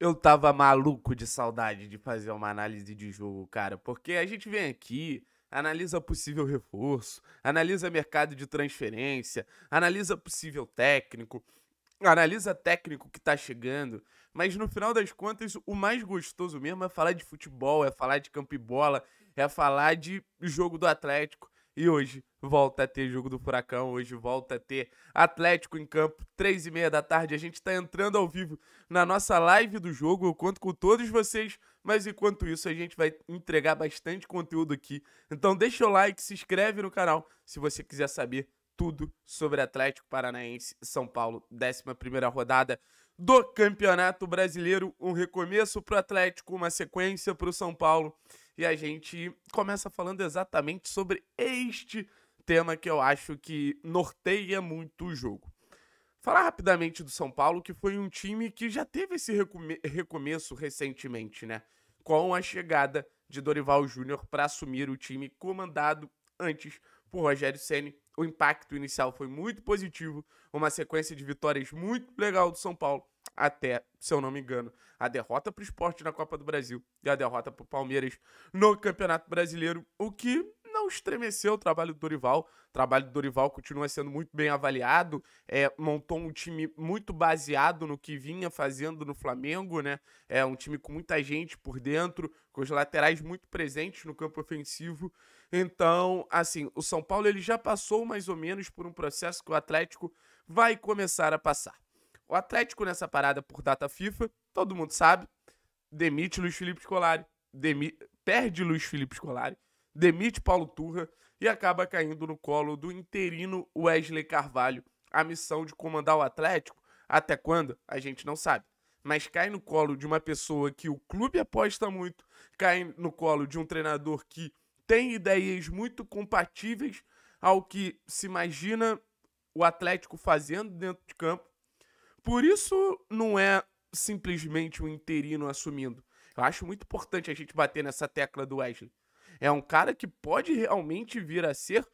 Eu tava maluco de saudade de fazer uma análise de jogo, cara, porque a gente vem aqui, analisa possível reforço, analisa mercado de transferência, analisa possível técnico, analisa técnico que tá chegando, mas no final das contas, o mais gostoso mesmo é falar de futebol, é falar de campo e bola, é falar de jogo do Atlético, e hoje volta a ter jogo do Furacão, hoje volta a ter Atlético em campo, três e meia da tarde. A gente está entrando ao vivo na nossa live do jogo. Eu conto com todos vocês, mas enquanto isso a gente vai entregar bastante conteúdo aqui. Então deixa o like, se inscreve no canal se você quiser saber tudo sobre Atlético Paranaense São Paulo, 11 primeira rodada do Campeonato Brasileiro. Um recomeço para o Atlético, uma sequência para o São Paulo e a gente começa falando exatamente sobre este tema que eu acho que norteia muito o jogo. Falar rapidamente do São Paulo, que foi um time que já teve esse recome recomeço recentemente, né? Com a chegada de Dorival Júnior para assumir o time comandado antes por Rogério Ceni. O impacto inicial foi muito positivo, uma sequência de vitórias muito legal do São Paulo até, se eu não me engano, a derrota para o esporte na Copa do Brasil e a derrota para o Palmeiras no Campeonato Brasileiro, o que não estremeceu o trabalho do Dorival. O trabalho do Dorival continua sendo muito bem avaliado, é, montou um time muito baseado no que vinha fazendo no Flamengo, né? É um time com muita gente por dentro, com os laterais muito presentes no campo ofensivo. Então, assim, o São Paulo ele já passou mais ou menos por um processo que o Atlético vai começar a passar. O Atlético nessa parada por data FIFA, todo mundo sabe, demite Luiz Felipe Scolari, demi... perde Luiz Felipe Scolari, demite Paulo Turra e acaba caindo no colo do interino Wesley Carvalho a missão de comandar o Atlético. Até quando? A gente não sabe. Mas cai no colo de uma pessoa que o clube aposta muito, cai no colo de um treinador que tem ideias muito compatíveis ao que se imagina o Atlético fazendo dentro de campo. Por isso não é simplesmente um interino assumindo. Eu acho muito importante a gente bater nessa tecla do Wesley. É um cara que pode realmente vir a ser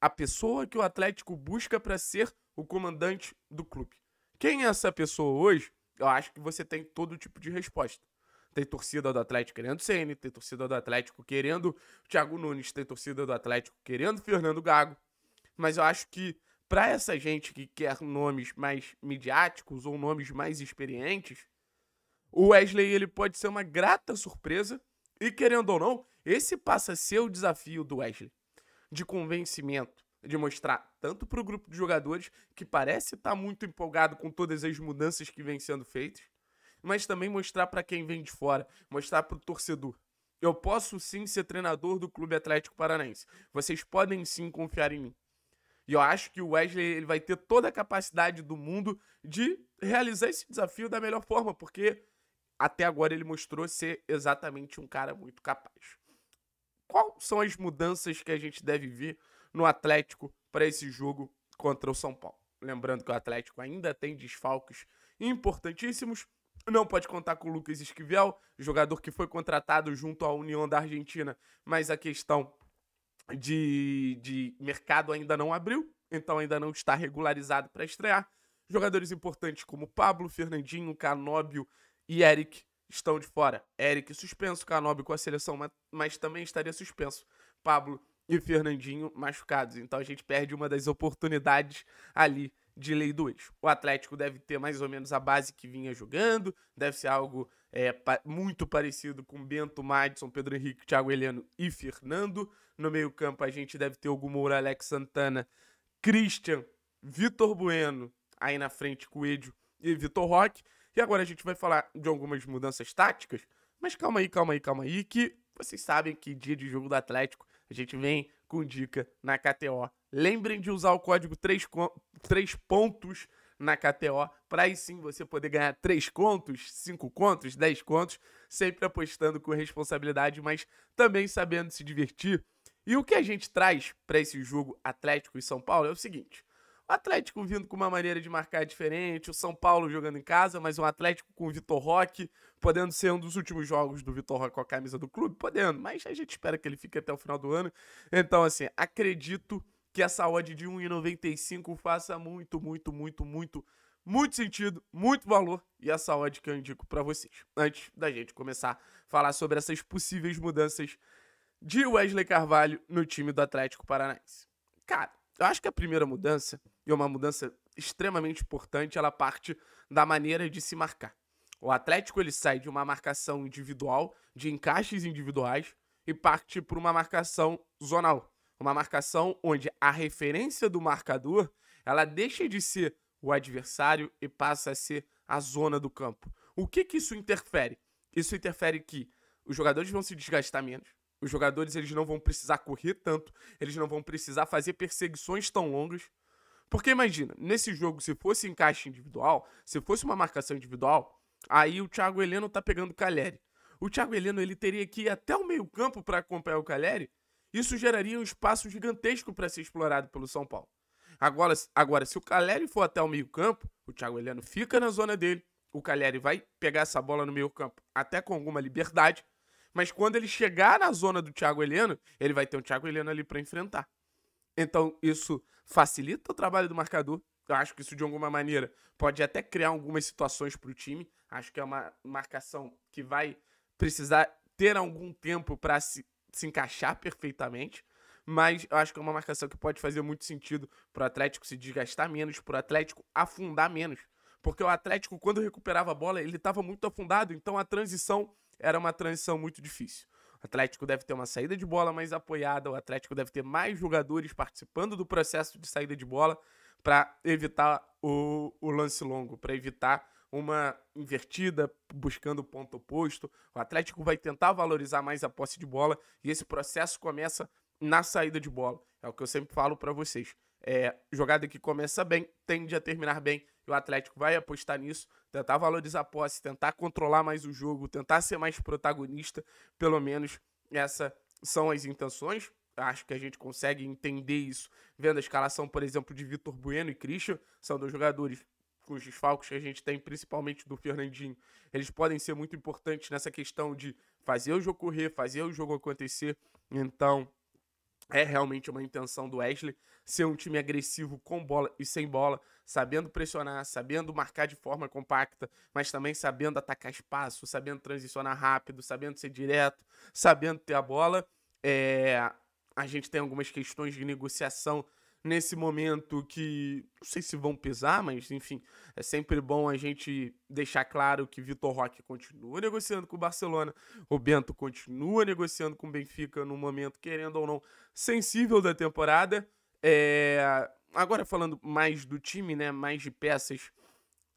a pessoa que o Atlético busca para ser o comandante do clube. Quem é essa pessoa hoje? Eu acho que você tem todo tipo de resposta. Tem torcida do Atlético querendo Ceni, tem torcida do Atlético querendo Thiago Nunes, tem torcida do Atlético querendo Fernando Gago. Mas eu acho que para essa gente que quer nomes mais midiáticos ou nomes mais experientes, o Wesley ele pode ser uma grata surpresa e querendo ou não, esse passa a ser o desafio do Wesley de convencimento, de mostrar tanto para o grupo de jogadores que parece estar tá muito empolgado com todas as mudanças que vêm sendo feitas, mas também mostrar para quem vem de fora, mostrar para o torcedor. Eu posso sim ser treinador do Clube Atlético Paranaense. Vocês podem sim confiar em mim. E eu acho que o Wesley ele vai ter toda a capacidade do mundo de realizar esse desafio da melhor forma, porque até agora ele mostrou ser exatamente um cara muito capaz. Quais são as mudanças que a gente deve ver no Atlético para esse jogo contra o São Paulo? Lembrando que o Atlético ainda tem desfalques importantíssimos. Não pode contar com o Lucas Esquivel, jogador que foi contratado junto à União da Argentina, mas a questão de, de mercado ainda não abriu, então ainda não está regularizado para estrear. Jogadores importantes como Pablo, Fernandinho, Canóbio e Eric estão de fora. Eric suspenso, Canóbio com a seleção, mas também estaria suspenso. Pablo e Fernandinho machucados. Então a gente perde uma das oportunidades ali de lei do eixo. O Atlético deve ter mais ou menos a base que vinha jogando, deve ser algo é, pa muito parecido com Bento, Madison, Pedro Henrique, Thiago Heleno e Fernando. No meio-campo a gente deve ter algum Moura, Alex Santana, Christian, Vitor Bueno, aí na frente Coelho e Vitor Roque. E agora a gente vai falar de algumas mudanças táticas, mas calma aí, calma aí, calma aí, que vocês sabem que dia de jogo do Atlético a gente vem com dica na KTO. Lembrem de usar o código 3, 3 pontos na KTO, para aí sim você poder ganhar 3 contos, 5 contos, 10 contos, sempre apostando com responsabilidade, mas também sabendo se divertir. E o que a gente traz para esse jogo Atlético e São Paulo é o seguinte: o Atlético vindo com uma maneira de marcar diferente, o São Paulo jogando em casa, mas um Atlético com o Vitor Roque, podendo ser um dos últimos jogos do Vitor Roque com a camisa do clube, podendo, mas a gente espera que ele fique até o final do ano. Então, assim, acredito que essa odd de 1,95 faça muito, muito, muito, muito, muito sentido, muito valor. E essa odd que eu indico para vocês. Antes da gente começar a falar sobre essas possíveis mudanças de Wesley Carvalho no time do Atlético Paranaense. Cara, eu acho que a primeira mudança, e é uma mudança extremamente importante, ela parte da maneira de se marcar. O Atlético ele sai de uma marcação individual, de encaixes individuais, e parte para uma marcação zonal, uma marcação onde a referência do marcador ela deixa de ser o adversário e passa a ser a zona do campo. O que, que isso interfere? Isso interfere que os jogadores vão se desgastar menos, os jogadores eles não vão precisar correr tanto, eles não vão precisar fazer perseguições tão longas. Porque imagina, nesse jogo, se fosse encaixe individual, se fosse uma marcação individual, aí o Thiago Heleno tá pegando o Caleri. O Thiago Heleno ele teria que ir até o meio-campo para acompanhar o Caleri isso geraria um espaço gigantesco para ser explorado pelo São Paulo. Agora, agora se o Caleri for até o meio-campo, o Thiago Heleno fica na zona dele, o Caleri vai pegar essa bola no meio-campo até com alguma liberdade, mas quando ele chegar na zona do Thiago Heleno, ele vai ter o Thiago Heleno ali para enfrentar. Então, isso facilita o trabalho do marcador. Eu acho que isso, de alguma maneira, pode até criar algumas situações para o time. Acho que é uma marcação que vai precisar ter algum tempo para se se encaixar perfeitamente, mas eu acho que é uma marcação que pode fazer muito sentido para o Atlético se desgastar menos, para o Atlético afundar menos. Porque o Atlético, quando recuperava a bola, ele estava muito afundado, então a transição era uma transição muito difícil. O Atlético deve ter uma saída de bola mais apoiada, o Atlético deve ter mais jogadores participando do processo de saída de bola para evitar o, o lance longo, para evitar uma invertida, buscando o ponto oposto. O Atlético vai tentar valorizar mais a posse de bola e esse processo começa na saída de bola. É o que eu sempre falo para vocês. É, jogada que começa bem, tende a terminar bem, e o Atlético vai apostar nisso, tentar valorizar a posse, tentar controlar mais o jogo, tentar ser mais protagonista, pelo menos essas são as intenções. Acho que a gente consegue entender isso vendo a escalação, por exemplo, de Vitor Bueno e Christian, são dois jogadores com os desfalques que a gente tem, principalmente do Fernandinho, eles podem ser muito importantes nessa questão de fazer o jogo correr, fazer o jogo acontecer. Então, é realmente uma intenção do Wesley ser um time agressivo com bola e sem bola, sabendo pressionar, sabendo marcar de forma compacta, mas também sabendo atacar espaço, sabendo transicionar rápido, sabendo ser direto, sabendo ter a bola. É... A gente tem algumas questões de negociação nesse momento que não sei se vão pesar, mas enfim, é sempre bom a gente deixar claro que Vitor Roque continua negociando com o Barcelona, o Bento continua negociando com o Benfica num momento, querendo ou não, sensível da temporada. É... Agora falando mais do time, né, mais de peças,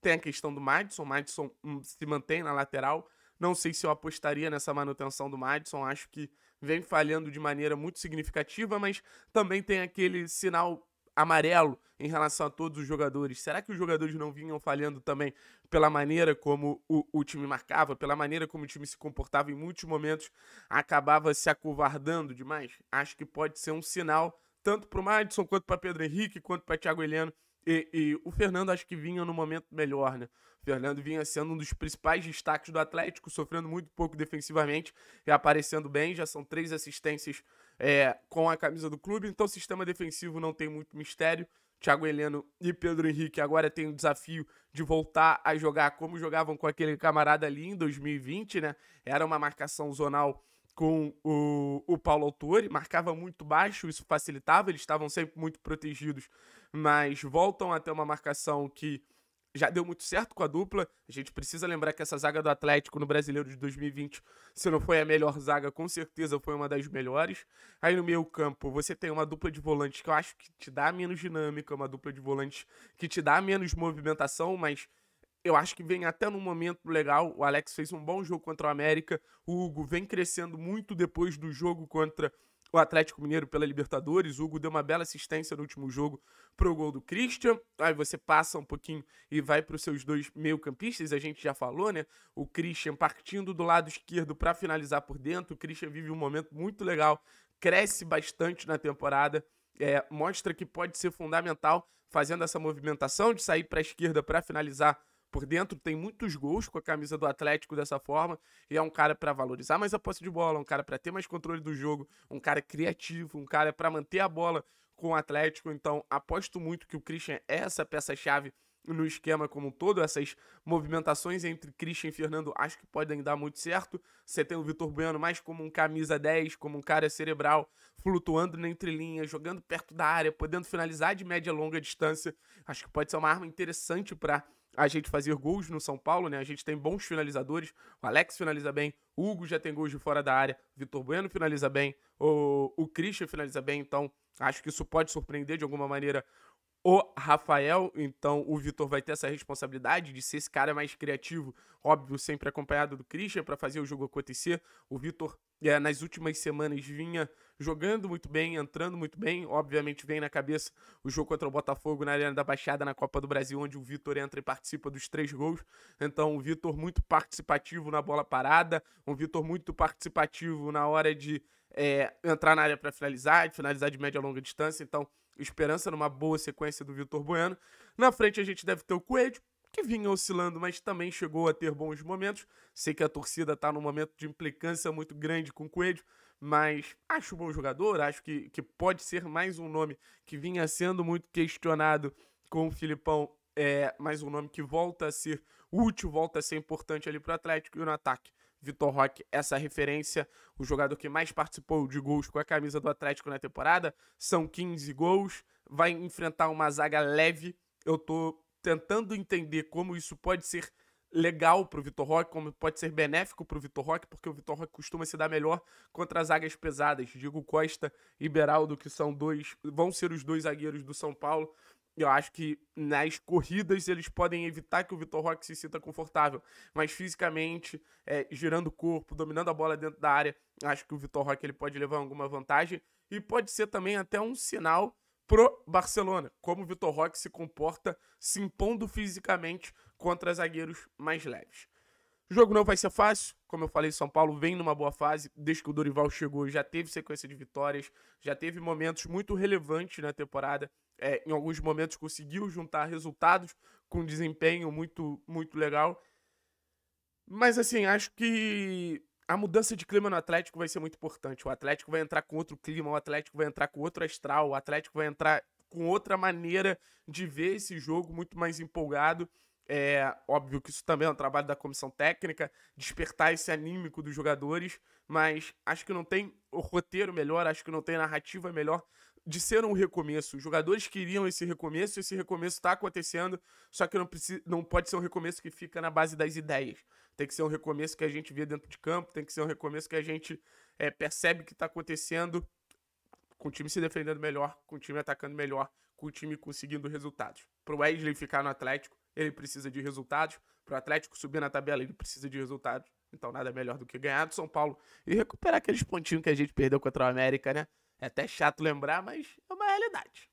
tem a questão do Madison, o Madison hum, se mantém na lateral, não sei se eu apostaria nessa manutenção do Madison, acho que vem falhando de maneira muito significativa, mas também tem aquele sinal amarelo em relação a todos os jogadores. Será que os jogadores não vinham falhando também pela maneira como o, o time marcava, pela maneira como o time se comportava em muitos momentos, acabava se acovardando demais? Acho que pode ser um sinal tanto para o Madison, quanto para Pedro Henrique, quanto para Thiago Heleno. E, e, o Fernando acho que vinha no momento melhor, né? Fernando vinha sendo um dos principais destaques do Atlético, sofrendo muito pouco defensivamente e aparecendo bem. Já são três assistências é, com a camisa do clube, então o sistema defensivo não tem muito mistério. Thiago Heleno e Pedro Henrique agora têm o desafio de voltar a jogar como jogavam com aquele camarada ali em 2020, né? Era uma marcação zonal com o, o Paulo Autori, marcava muito baixo, isso facilitava, eles estavam sempre muito protegidos, mas voltam a ter uma marcação que já deu muito certo com a dupla. A gente precisa lembrar que essa zaga do Atlético no Brasileiro de 2020, se não foi a melhor zaga, com certeza foi uma das melhores. Aí no meio campo, você tem uma dupla de volantes que eu acho que te dá menos dinâmica, uma dupla de volantes que te dá menos movimentação, mas eu acho que vem até num momento legal. O Alex fez um bom jogo contra o América. O Hugo vem crescendo muito depois do jogo contra o Atlético Mineiro pela Libertadores. O Hugo deu uma bela assistência no último jogo pro gol do Christian. Aí você passa um pouquinho e vai para os seus dois meio-campistas, a gente já falou, né? O Christian partindo do lado esquerdo para finalizar por dentro. O Christian vive um momento muito legal, cresce bastante na temporada. É, mostra que pode ser fundamental fazendo essa movimentação de sair para a esquerda para finalizar por dentro tem muitos gols com a camisa do Atlético dessa forma, e é um cara para valorizar mais a posse de bola, um cara para ter mais controle do jogo, um cara criativo, um cara para manter a bola com o Atlético. Então, aposto muito que o Christian é essa peça-chave no esquema como um todo, essas movimentações entre Christian e Fernando acho que podem dar muito certo. Você tem o Vitor Bueno mais como um camisa 10, como um cara cerebral, flutuando entre linhas, jogando perto da área, podendo finalizar de média e longa distância. Acho que pode ser uma arma interessante para a gente fazer gols no São Paulo, né? A gente tem bons finalizadores. O Alex finaliza bem, o Hugo já tem gols de fora da área, o Vitor Bueno finaliza bem, o, o Christian finaliza bem, então acho que isso pode surpreender de alguma maneira o Rafael. Então o Vitor vai ter essa responsabilidade de ser esse cara mais criativo, óbvio, sempre acompanhado do Christian para fazer o jogo acontecer. O Vitor, é, nas últimas semanas, vinha jogando muito bem, entrando muito bem. Obviamente, vem na cabeça o jogo contra o Botafogo na Arena da Baixada, na Copa do Brasil, onde o Vitor entra e participa dos três gols. Então, o Vitor muito participativo na bola parada, um Vitor muito participativo na hora de é, entrar na área para finalizar, de finalizar de média a longa distância. Então, esperança numa boa sequência do Vitor Bueno. Na frente a gente deve ter o Coelho, que vinha oscilando, mas também chegou a ter bons momentos. Sei que a torcida está num momento de implicância muito grande com o Coelho, mas acho um bom jogador, acho que, que pode ser mais um nome que vinha sendo muito questionado com o Filipão, é mais um nome que volta a ser útil, volta a ser importante ali para o Atlético e no ataque. Vitor Roque essa é referência. O jogador que mais participou de gols com a camisa do Atlético na temporada são 15 gols. Vai enfrentar uma zaga leve. Eu tô tentando entender como isso pode ser legal pro Vitor Roque, como pode ser benéfico pro Vitor Roque, porque o Vitor Roque costuma se dar melhor contra as zagas pesadas. Diego Costa e Beraldo, que são dois, vão ser os dois zagueiros do São Paulo eu acho que nas corridas eles podem evitar que o Vitor Roque se sinta confortável, mas fisicamente, é, girando o corpo, dominando a bola dentro da área, acho que o Vitor Roque ele pode levar alguma vantagem e pode ser também até um sinal pro Barcelona, como o Vitor Roque se comporta se impondo fisicamente contra zagueiros mais leves. O jogo não vai ser fácil. Como eu falei, São Paulo vem numa boa fase. Desde que o Dorival chegou, já teve sequência de vitórias, já teve momentos muito relevantes na temporada. É, em alguns momentos conseguiu juntar resultados com desempenho muito, muito legal. Mas assim, acho que a mudança de clima no Atlético vai ser muito importante. O Atlético vai entrar com outro clima, o Atlético vai entrar com outro astral, o Atlético vai entrar com outra maneira de ver esse jogo muito mais empolgado. É óbvio que isso também é um trabalho da comissão técnica, despertar esse anímico dos jogadores, mas acho que não tem roteiro melhor, acho que não tem narrativa melhor de ser um recomeço. Os jogadores queriam esse recomeço, esse recomeço está acontecendo, só que não, precisa, não pode ser um recomeço que fica na base das ideias. Tem que ser um recomeço que a gente vê dentro de campo, tem que ser um recomeço que a gente é, percebe que está acontecendo, com o time se defendendo melhor, com o time atacando melhor, com o time conseguindo resultados. Para o Wesley ficar no Atlético, ele precisa de resultados. Para o Atlético subir na tabela, ele precisa de resultados. Então, nada melhor do que ganhar do São Paulo e recuperar aqueles pontinhos que a gente perdeu contra o América, né? É até chato lembrar, mas é uma realidade.